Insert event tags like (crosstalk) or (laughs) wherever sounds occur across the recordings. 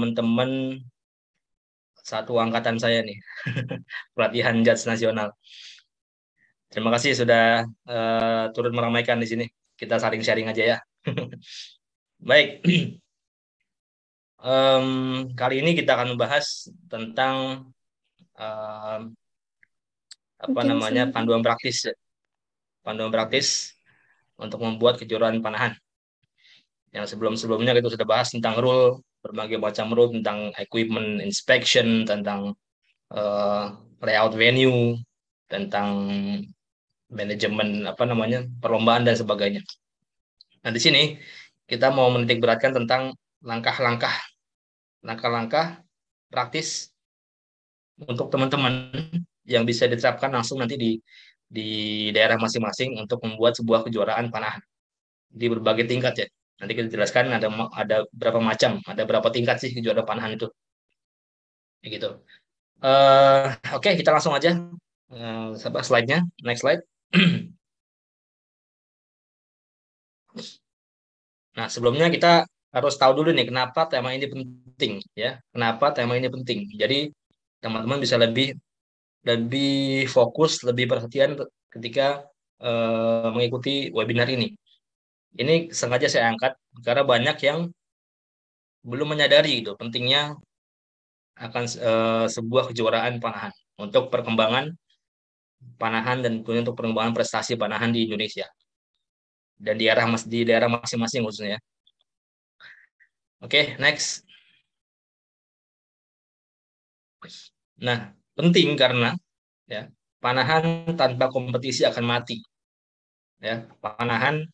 teman-teman satu angkatan saya nih (laughs) pelatihan judge nasional. Terima kasih sudah uh, turut meramaikan di sini. Kita saring-sharing aja ya. (laughs) Baik, um, (clears throat) kali ini kita akan membahas tentang um, apa Mungkin namanya sih. panduan praktis, panduan praktis untuk membuat kejuaraan panahan. Yang sebelum-sebelumnya kita sudah bahas tentang rule berbagai macam rule tentang equipment inspection, tentang uh, layout venue, tentang manajemen apa namanya perlombaan dan sebagainya. Nah di sini kita mau menitik beratkan tentang langkah-langkah langkah-langkah praktis untuk teman-teman yang bisa diterapkan langsung nanti di di daerah masing-masing untuk membuat sebuah kejuaraan panahan di berbagai tingkat ya Nanti kita jelaskan ada ada berapa macam, ada berapa tingkat sih kejuaraan panahan itu. gitu Uh, Oke, okay, kita langsung aja. Uh, slide-nya, next slide. (clears throat) nah, sebelumnya kita harus tahu dulu nih kenapa tema ini penting, ya. Kenapa tema ini penting? Jadi teman-teman bisa lebih lebih fokus, lebih perhatian ketika uh, mengikuti webinar ini. Ini sengaja saya angkat karena banyak yang belum menyadari itu pentingnya akan e, sebuah kejuaraan panahan untuk perkembangan panahan dan untuk perkembangan prestasi panahan di Indonesia dan di daerah di daerah masing-masing khususnya. Ya. Oke, okay, next. Nah, penting karena ya panahan tanpa kompetisi akan mati. Ya, panahan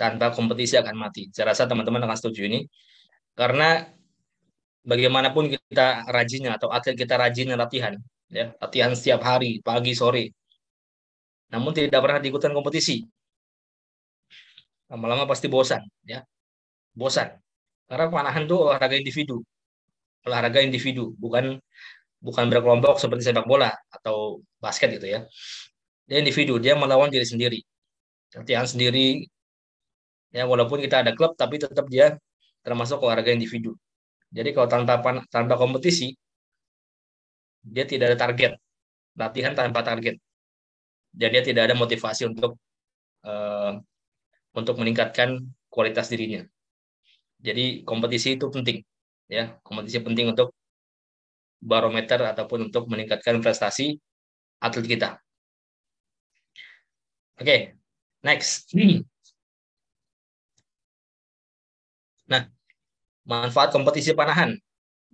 tanpa kompetisi akan mati. Saya rasa teman-teman akan setuju ini. Karena bagaimanapun kita rajinnya atau atlet kita rajinnya latihan, ya, latihan setiap hari, pagi, sore. Namun tidak pernah diikutkan kompetisi. Lama-lama pasti bosan, ya. Bosan. Karena panahan itu olahraga individu. Olahraga individu, bukan bukan berkelompok seperti sepak bola atau basket gitu ya. Dia individu, dia melawan diri sendiri. Latihan sendiri, ya walaupun kita ada klub tapi tetap dia termasuk olahraga individu jadi kalau tanpa tanpa kompetisi dia tidak ada target latihan tanpa target jadi dia tidak ada motivasi untuk uh, untuk meningkatkan kualitas dirinya jadi kompetisi itu penting ya kompetisi penting untuk barometer ataupun untuk meningkatkan prestasi atlet kita. Oke, okay, next. Hmm. (clears throat) Nah, manfaat kompetisi panahan.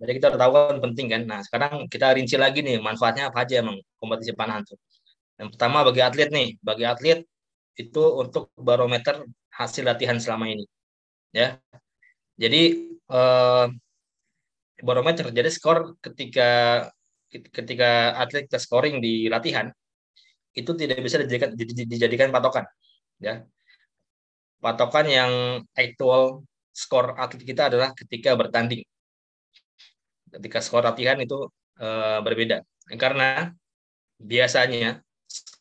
Jadi kita tahu kan penting kan. Nah, sekarang kita rinci lagi nih manfaatnya apa aja emang kompetisi panahan tuh. Yang pertama bagi atlet nih, bagi atlet itu untuk barometer hasil latihan selama ini. Ya. Jadi eh, barometer jadi skor ketika ketika atlet kita scoring di latihan itu tidak bisa dijadikan dijadikan patokan ya patokan yang actual skor atlet kita adalah ketika bertanding. Ketika skor latihan itu e, berbeda. Karena biasanya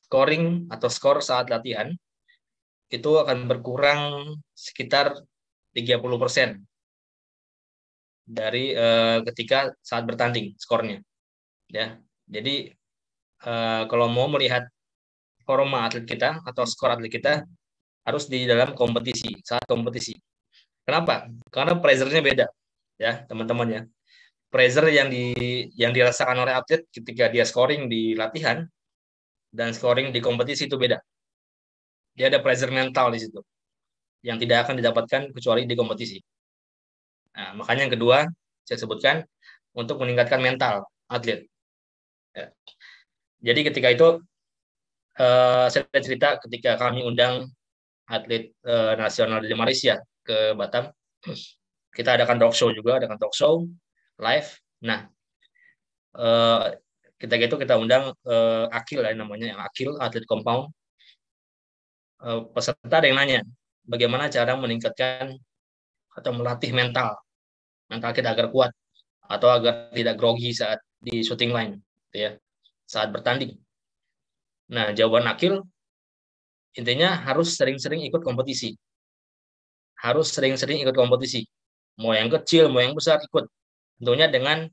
scoring atau skor saat latihan itu akan berkurang sekitar 30% dari e, ketika saat bertanding skornya. Ya. Jadi e, kalau mau melihat performa atlet kita atau skor atlet kita harus di dalam kompetisi, saat kompetisi. Kenapa? Karena pressure-nya beda, ya teman-teman ya. Pressure yang di yang dirasakan oleh atlet ketika dia scoring di latihan dan scoring di kompetisi itu beda. Dia ada pressure mental di situ yang tidak akan didapatkan kecuali di kompetisi. Nah, makanya yang kedua saya sebutkan untuk meningkatkan mental atlet. Ya. Jadi ketika itu uh, saya cerita ketika kami undang atlet uh, nasional dari Malaysia ke Batam. Kita adakan talk show juga, adakan talk show live. Nah, eh, kita gitu kita undang eh, Akil ya namanya yang Akil atlet compound. Eh, peserta ada yang nanya, bagaimana cara meningkatkan atau melatih mental mental kita agar kuat atau agar tidak grogi saat di shooting line, gitu ya, saat bertanding. Nah, jawaban Akil intinya harus sering-sering ikut kompetisi harus sering-sering ikut kompetisi. Mau yang kecil, mau yang besar ikut. Tentunya dengan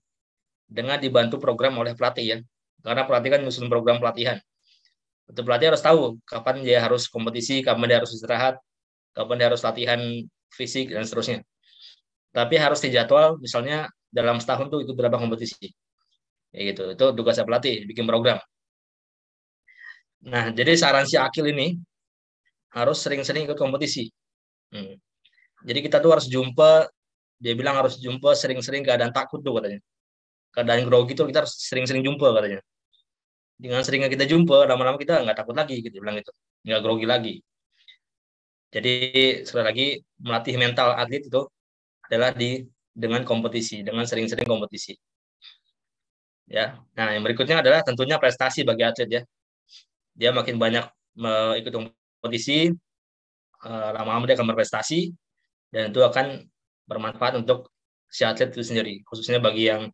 dengan dibantu program oleh pelatih ya. Karena pelatih kan nyusun program pelatihan. Itu pelatih harus tahu kapan dia harus kompetisi, kapan dia harus istirahat, kapan dia harus latihan fisik dan seterusnya. Tapi harus dijadwal misalnya dalam setahun tuh itu berapa kompetisi. Ya gitu. Itu tugasnya pelatih bikin program. Nah, jadi saran si Akil ini harus sering-sering ikut kompetisi. Hmm jadi kita tuh harus jumpa dia bilang harus jumpa sering-sering keadaan takut tuh katanya keadaan grogi tuh kita harus sering-sering jumpa katanya dengan seringnya kita jumpa lama-lama kita nggak takut lagi gitu bilang gitu nggak grogi lagi jadi sekali lagi melatih mental atlet itu adalah di dengan kompetisi dengan sering-sering kompetisi ya nah yang berikutnya adalah tentunya prestasi bagi atlet ya dia makin banyak ikut kompetisi eh, lama-lama dia akan berprestasi dan itu akan bermanfaat untuk si atlet itu sendiri khususnya bagi yang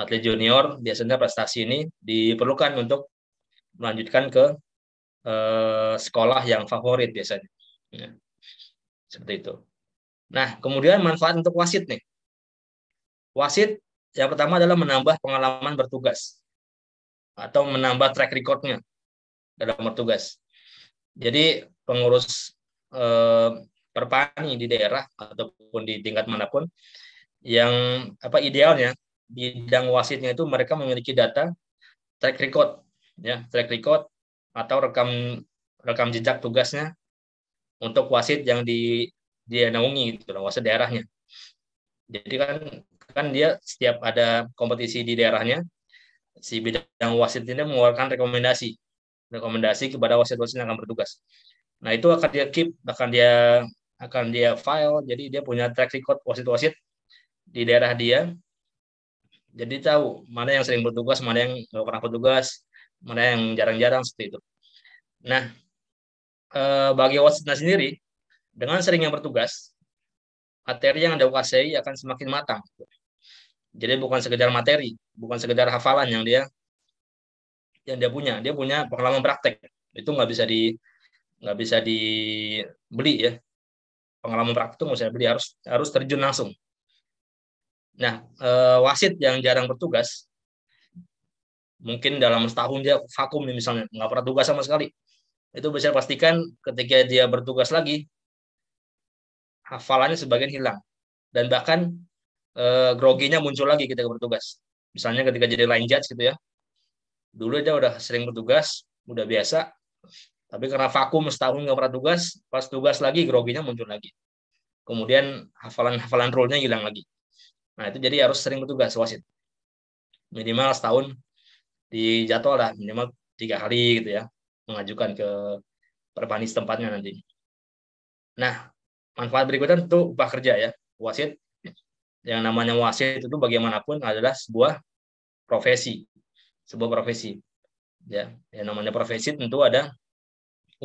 atlet junior biasanya prestasi ini diperlukan untuk melanjutkan ke eh, sekolah yang favorit biasanya ya. seperti itu nah kemudian manfaat untuk wasit nih wasit yang pertama adalah menambah pengalaman bertugas atau menambah track recordnya dalam bertugas jadi pengurus eh, perpani di daerah ataupun di tingkat manapun yang apa idealnya bidang wasitnya itu mereka memiliki data track record ya track record atau rekam rekam jejak tugasnya untuk wasit yang di dia naungi gitu wasit daerahnya jadi kan kan dia setiap ada kompetisi di daerahnya si bidang wasit ini mengeluarkan rekomendasi rekomendasi kepada wasit-wasit yang akan bertugas. Nah itu akan dia keep, akan dia akan dia file jadi dia punya track record wasit wasit di daerah dia jadi tahu mana yang sering bertugas mana yang nggak pernah bertugas mana yang jarang-jarang seperti itu nah eh, bagi wasitnya sendiri dengan seringnya bertugas materi yang anda kuasai akan semakin matang jadi bukan sekedar materi bukan sekedar hafalan yang dia yang dia punya dia punya pengalaman praktek itu nggak bisa di nggak bisa dibeli ya pengalaman praktik itu nggak usah beli harus harus terjun langsung nah eh, wasit yang jarang bertugas mungkin dalam setahun dia vakum nih misalnya nggak pernah tugas sama sekali itu bisa pastikan ketika dia bertugas lagi hafalannya sebagian hilang dan bahkan eh, groginya muncul lagi ketika bertugas misalnya ketika jadi line judge gitu ya dulu dia udah sering bertugas udah biasa tapi karena vakum setahun nggak pernah tugas, pas tugas lagi groginya muncul lagi. Kemudian hafalan-hafalan rule-nya hilang lagi. Nah, itu jadi harus sering bertugas wasit. Minimal setahun di jadwal lah, minimal tiga hari gitu ya, mengajukan ke perpanis tempatnya nanti. Nah, manfaat berikutnya tentu upah kerja ya. Wasit, yang namanya wasit itu bagaimanapun adalah sebuah profesi. Sebuah profesi. Ya, yang namanya profesi tentu ada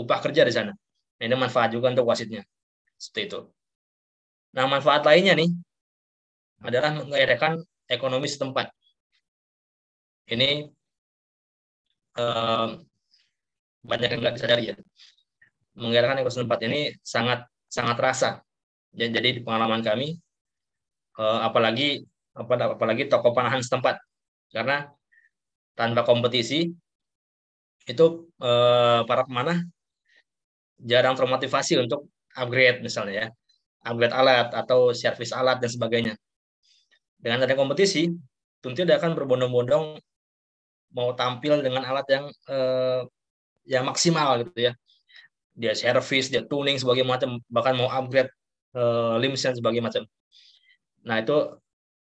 upah kerja di sana. Nah, ini manfaat juga untuk wasitnya. Seperti itu. Nah, manfaat lainnya nih adalah menggairahkan ekonomi setempat. Ini um, banyak yang nggak disadari ya. Menggairahkan ekonomi setempat ini sangat sangat terasa. jadi di pengalaman kami, eh, apalagi apalagi toko panahan setempat, karena tanpa kompetisi itu eh, para pemanah jarang termotivasi untuk upgrade misalnya ya upgrade alat atau servis alat dan sebagainya dengan adanya kompetisi tentu dia akan berbondong-bondong mau tampil dengan alat yang eh, yang maksimal gitu ya dia servis dia tuning sebagai macam bahkan mau upgrade eh, limbs dan sebagai macam nah itu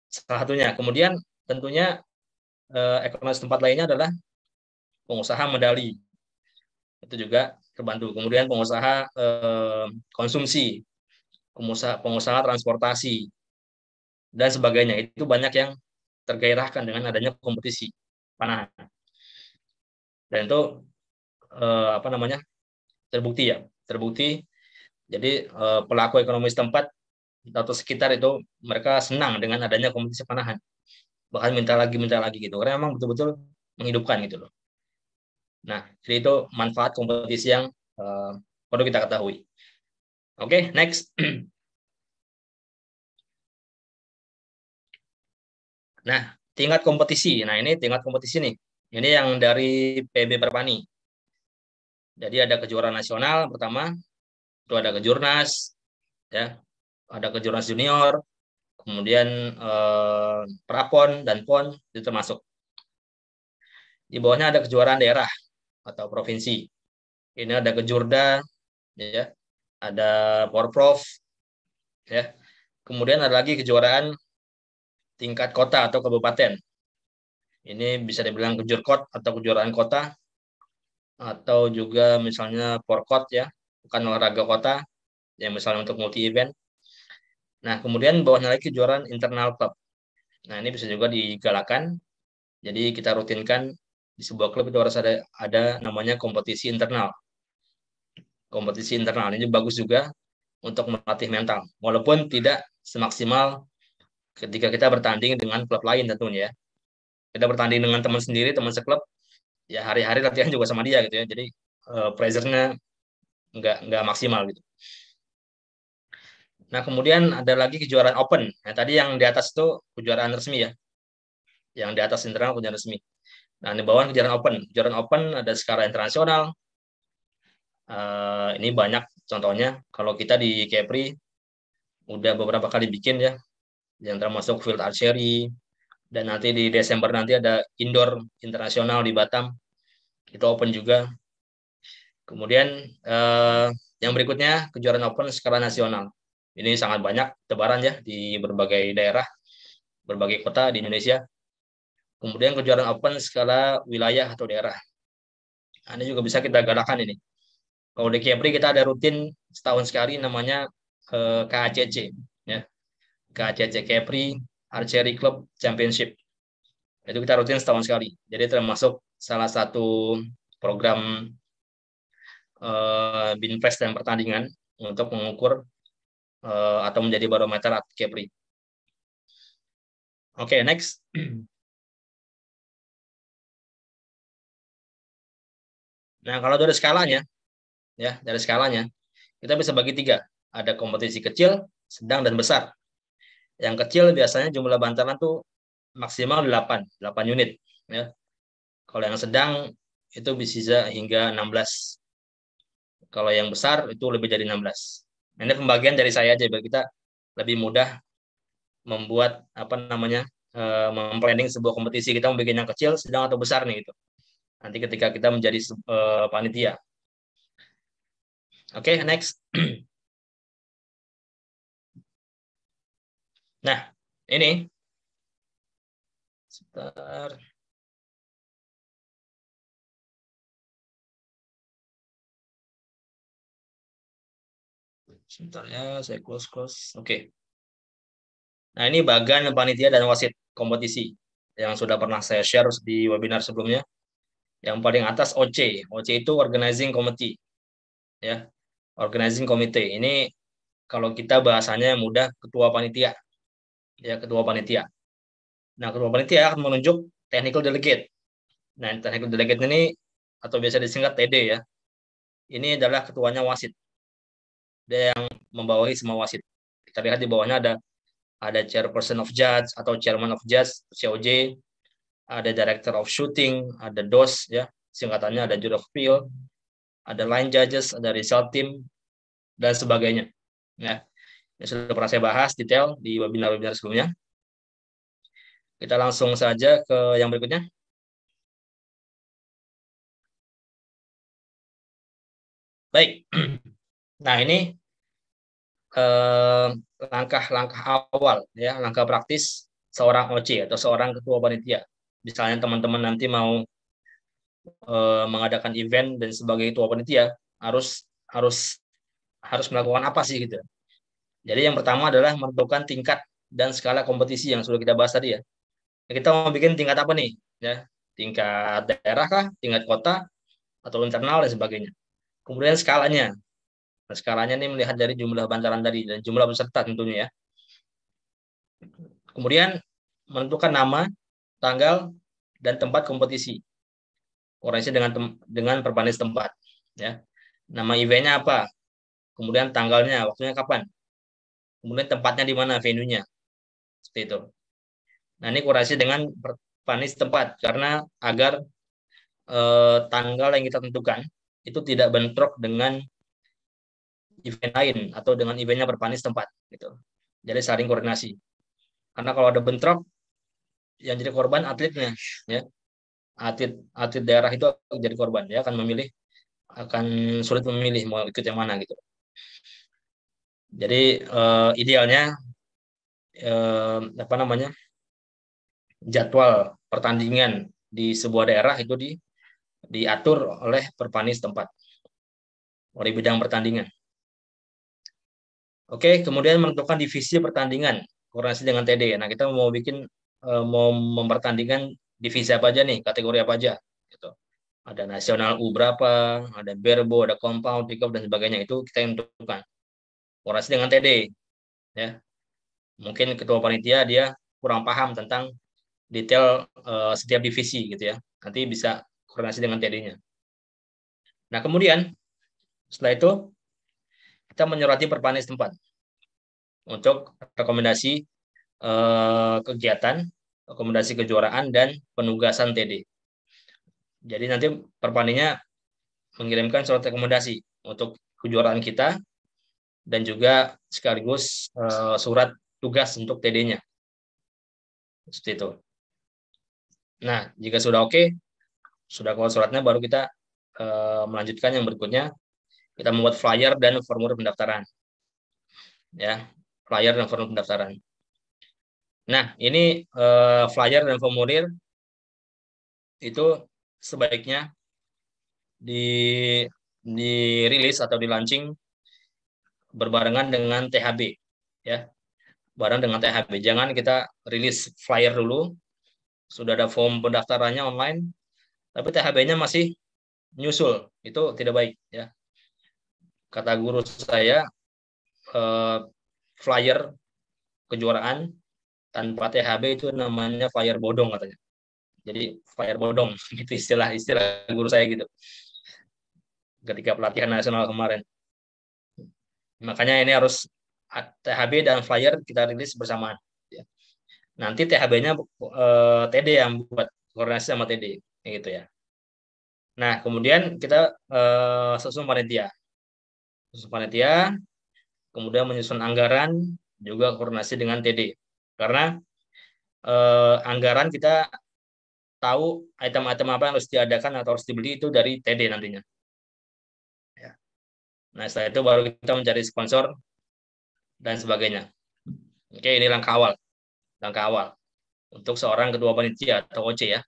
salah satunya kemudian tentunya eh, ekonomi tempat lainnya adalah pengusaha medali itu juga terbantu. Kemudian pengusaha eh, konsumsi, pengusaha, pengusaha transportasi, dan sebagainya. Itu banyak yang tergairahkan dengan adanya kompetisi panahan. Dan itu eh, apa namanya terbukti ya, terbukti. Jadi eh, pelaku ekonomi setempat atau sekitar itu mereka senang dengan adanya kompetisi panahan. Bahkan minta lagi, minta lagi gitu. Karena memang betul-betul menghidupkan gitu loh. Nah, jadi itu manfaat kompetisi yang uh, perlu kita ketahui. Oke, okay, next. (clears throat) nah, tingkat kompetisi. Nah, ini tingkat kompetisi nih. Ini yang dari PB Perpani. Jadi ada kejuaraan nasional pertama, itu ada kejurnas, ya, ada kejurnas junior, kemudian eh, prapon dan pon itu termasuk. Di bawahnya ada kejuaraan daerah atau provinsi. Ini ada Kejurda, ya, ada Porprov, ya. Kemudian ada lagi kejuaraan tingkat kota atau kabupaten. Ini bisa dibilang kejurkot atau kejuaraan kota atau juga misalnya porkot ya, bukan olahraga kota ya misalnya untuk multi event. Nah, kemudian bawahnya lagi kejuaraan internal club. Nah, ini bisa juga digalakan. Jadi kita rutinkan di sebuah klub itu harus ada ada namanya kompetisi internal. Kompetisi internal ini bagus juga untuk melatih mental, walaupun tidak semaksimal ketika kita bertanding dengan klub lain tentunya. Ya. Kita bertanding dengan teman sendiri, teman seklub, ya hari-hari latihan juga sama dia gitu ya. Jadi uh, pressure-nya nggak nggak maksimal gitu. Nah kemudian ada lagi kejuaraan open. Nah, tadi yang di atas itu kejuaraan resmi ya, yang di atas internal kejuaraan resmi. Nah, ini bawaan kejuaraan open. Kejuaraan open ada skala internasional. Uh, ini banyak contohnya. Kalau kita di Kepri, udah beberapa kali bikin ya. Yang termasuk field archery. Dan nanti di Desember nanti ada indoor internasional di Batam. Itu open juga. Kemudian uh, yang berikutnya, kejuaraan open skala nasional. Ini sangat banyak tebaran ya di berbagai daerah, berbagai kota di Indonesia Kemudian kejuaraan open skala wilayah atau daerah. Nah, ini juga bisa kita galakan ini. Kalau di Kepri kita ada rutin setahun sekali namanya eh, KACC. Ya. KACC Kepri Archery Club Championship. Itu kita rutin setahun sekali. Jadi termasuk salah satu program eh, binpres dan pertandingan untuk mengukur eh, atau menjadi barometer at Kepri. Oke, okay, next. (clears throat) Nah, kalau dari skalanya, ya dari skalanya, kita bisa bagi tiga. Ada kompetisi kecil, sedang, dan besar. Yang kecil biasanya jumlah bantalan tuh maksimal 8, 8 unit. Ya. Kalau yang sedang itu bisa hingga 16. Kalau yang besar itu lebih dari 16. Nah, ini pembagian dari saya aja biar kita lebih mudah membuat apa namanya eh, memplanning sebuah kompetisi kita membuat yang kecil, sedang atau besar nih gitu nanti ketika kita menjadi uh, panitia. Oke, okay, next. (clears throat) nah, ini. Sebentar. Sebentar ya, saya close-close. Oke. Okay. Nah, ini bagan panitia dan wasit kompetisi yang sudah pernah saya share di webinar sebelumnya. Yang paling atas OC. OC itu Organizing Committee. Ya, Organizing Committee. Ini kalau kita bahasanya mudah ketua panitia. Ya, ketua panitia. Nah, ketua panitia akan menunjuk technical delegate. Nah, technical delegate ini atau biasa disingkat TD ya. Ini adalah ketuanya wasit. Dia yang membawahi semua wasit. Kita lihat di bawahnya ada ada chairperson of judge atau chairman of judge COJ ada director of shooting, ada DOS ya, singkatannya ada juru of appeal, ada line judges, ada result team dan sebagainya. Ya. Ini sudah pernah saya bahas detail di webinar-webinar sebelumnya. Kita langsung saja ke yang berikutnya. Baik. (clears throat) Nah, ini eh, langkah-langkah eh, awal ya, langkah praktis seorang OC atau seorang ketua panitia misalnya teman-teman nanti mau eh, mengadakan event dan sebagai itu ya harus harus harus melakukan apa sih gitu. Jadi yang pertama adalah menentukan tingkat dan skala kompetisi yang sudah kita bahas tadi ya. Nah, kita mau bikin tingkat apa nih? Ya, tingkat daerah kah, tingkat kota atau internal dan sebagainya. Kemudian skalanya. Nah, skalanya ini melihat dari jumlah bantaran tadi dan jumlah peserta tentunya ya. Kemudian menentukan nama tanggal, dan tempat kompetisi. Koreksi dengan tem dengan tempat. Ya. Nama eventnya apa? Kemudian tanggalnya, waktunya kapan? Kemudian tempatnya di mana, venue-nya. Seperti itu. Nah, ini koreksi dengan perpanis tempat karena agar eh, tanggal yang kita tentukan itu tidak bentrok dengan event lain atau dengan eventnya perpanis tempat gitu. Jadi saling koordinasi. Karena kalau ada bentrok yang jadi korban atletnya ya atlet atlet daerah itu akan jadi korban dia ya. akan memilih akan sulit memilih mau ikut yang mana gitu jadi uh, idealnya uh, apa namanya jadwal pertandingan di sebuah daerah itu di diatur oleh perpanis tempat, oleh bidang pertandingan. Oke, kemudian menentukan divisi pertandingan koordinasi dengan TD. Nah, kita mau bikin Eh, mau mempertandingkan divisi apa aja nih, kategori apa aja gitu. Ada nasional U berapa, ada berbo, ada compound, pickup dan sebagainya itu kita yang tentukan. Orasi dengan TD ya. Mungkin ketua panitia dia kurang paham tentang detail uh, setiap divisi gitu ya. Nanti bisa koordinasi dengan TD-nya. Nah, kemudian setelah itu kita menyoroti perpanis tempat untuk rekomendasi Eh, kegiatan, rekomendasi kejuaraan, dan penugasan TD. Jadi nanti perpaninya mengirimkan surat rekomendasi untuk kejuaraan kita dan juga sekaligus eh, surat tugas untuk TD-nya. Seperti itu. Nah, jika sudah oke, okay, sudah keluar suratnya, baru kita eh, melanjutkan yang berikutnya. Kita membuat flyer dan formulir pendaftaran. Ya, flyer dan formulir pendaftaran. Nah, ini uh, flyer dan formulir itu sebaiknya di dirilis atau dilancing berbarengan dengan THB ya. Bareng dengan THB. Jangan kita rilis flyer dulu. Sudah ada form pendaftarannya online, tapi THB-nya masih nyusul. Itu tidak baik ya. Kata guru saya eh, flyer kejuaraan tanpa THB itu namanya fire bodong katanya. Jadi fire bodong (laughs) itu istilah-istilah guru saya gitu. Ketika pelatihan nasional kemarin. Makanya ini harus THB dan flyer kita rilis bersamaan. Ya. Nanti THB-nya eh, TD yang buat koordinasi sama TD, gitu ya. Nah, kemudian kita eh, susun panitia. Susun panitia, kemudian menyusun anggaran, juga koordinasi dengan TD. Karena eh, anggaran kita tahu item-item apa yang harus diadakan atau harus dibeli itu dari TD nantinya. Ya. Nah setelah itu baru kita mencari sponsor dan sebagainya. Oke ini langkah awal, langkah awal untuk seorang ketua panitia atau OC ya.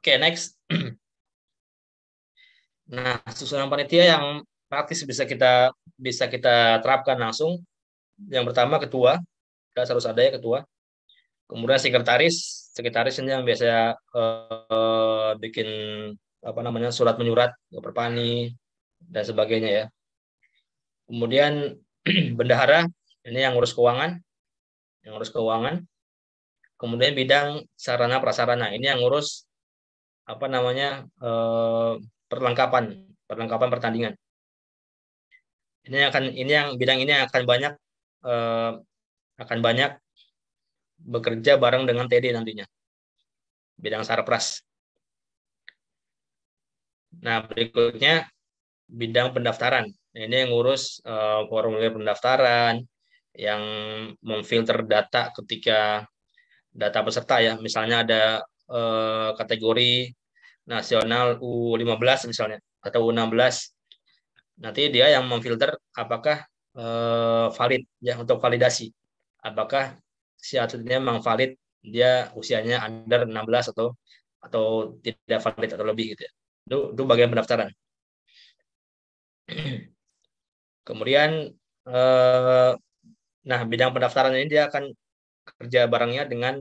Oke next. (clears throat) Nah susunan panitia yang praktis bisa kita bisa kita terapkan langsung yang pertama ketua jelas harus ada ya ketua kemudian sekretaris sekretaris ini yang biasanya uh, eh, bikin apa namanya surat menyurat perpani dan sebagainya ya kemudian (clears throat) bendahara ini yang ngurus keuangan yang ngurus keuangan kemudian bidang sarana prasarana ini yang ngurus apa namanya uh, perlengkapan perlengkapan pertandingan ini akan ini yang bidang ini akan banyak eh, akan banyak bekerja bareng dengan TD nantinya bidang sarpras. Nah berikutnya bidang pendaftaran. Ini yang ngurus uh, formulir pendaftaran, yang memfilter data ketika data peserta ya. Misalnya ada uh, kategori nasional U15 misalnya atau U16. Nanti dia yang memfilter apakah uh, valid ya untuk validasi apakah si atletnya memang valid dia usianya under 16 atau atau tidak valid atau lebih gitu ya. Itu, itu bagian pendaftaran. (clears throat) Kemudian eh, nah bidang pendaftaran ini dia akan kerja barengnya dengan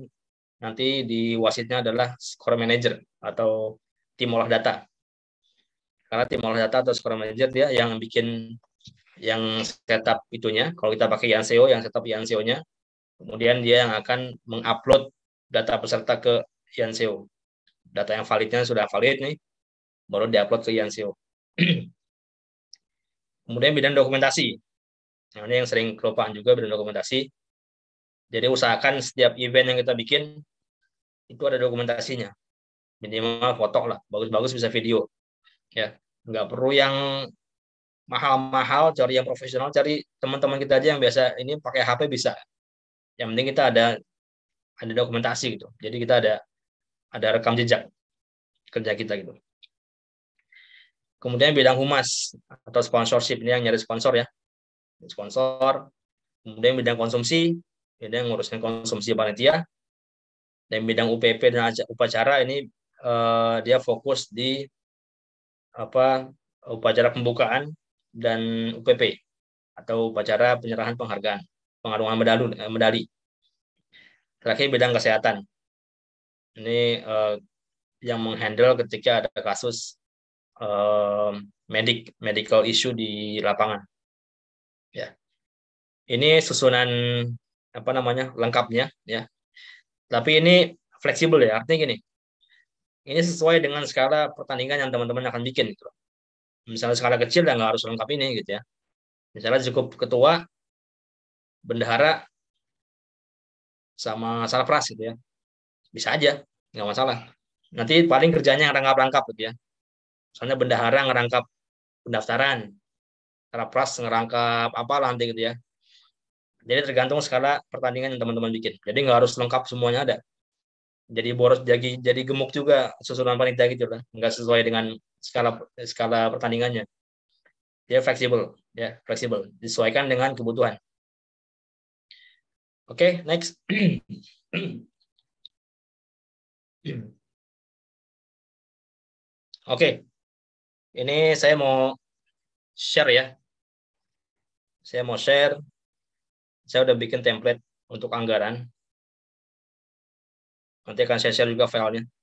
nanti di wasitnya adalah score manager atau tim olah data. Karena tim olah data atau score manager dia yang bikin yang setup itunya. Kalau kita pakai yang SEO yang setup yang seo nya Kemudian dia yang akan mengupload data peserta ke yang SEO Data yang validnya sudah valid nih, baru diupload ke yang SEO (clears throat) Kemudian bidang dokumentasi. Nah, ini yang sering kelupaan juga bidang dokumentasi. Jadi usahakan setiap event yang kita bikin itu ada dokumentasinya. Minimal foto lah, bagus-bagus bisa video. Ya, nggak perlu yang mahal-mahal, cari yang profesional, cari teman-teman kita aja yang biasa ini pakai HP bisa. Yang penting kita ada ada dokumentasi gitu. Jadi kita ada ada rekam jejak kerja kita gitu. Kemudian bidang humas atau sponsorship ini yang nyari sponsor ya. Sponsor, kemudian bidang konsumsi, bidang ngurusin konsumsi panitia dan bidang UPP dan upacara ini uh, dia fokus di apa upacara pembukaan dan UPP atau upacara penyerahan penghargaan, pengarungan medali, eh, medali. Terakhir bidang kesehatan. Ini uh, yang menghandle ketika ada kasus uh, medik medical issue di lapangan. Ya. Ini susunan apa namanya? lengkapnya ya. Tapi ini fleksibel ya, artinya gini. Ini sesuai dengan skala pertandingan yang teman-teman akan bikin gitu misalnya skala kecil ya nggak harus lengkap ini gitu ya misalnya cukup ketua bendahara sama sarpras gitu ya bisa aja nggak masalah nanti paling kerjanya yang rangkap-rangkap gitu ya misalnya bendahara ngerangkap pendaftaran sarpras ngerangkap apa nanti gitu ya jadi tergantung skala pertandingan yang teman-teman bikin jadi nggak harus lengkap semuanya ada jadi boros jadi jadi gemuk juga susunan panitia gitu lah nggak sesuai dengan skala skala pertandingannya. Dia fleksibel, ya, fleksibel, disesuaikan dengan kebutuhan. Oke, okay, next. (clears throat) Oke. Okay. Ini saya mau share ya. Saya mau share. Saya udah bikin template untuk anggaran. Nanti akan saya share juga filenya.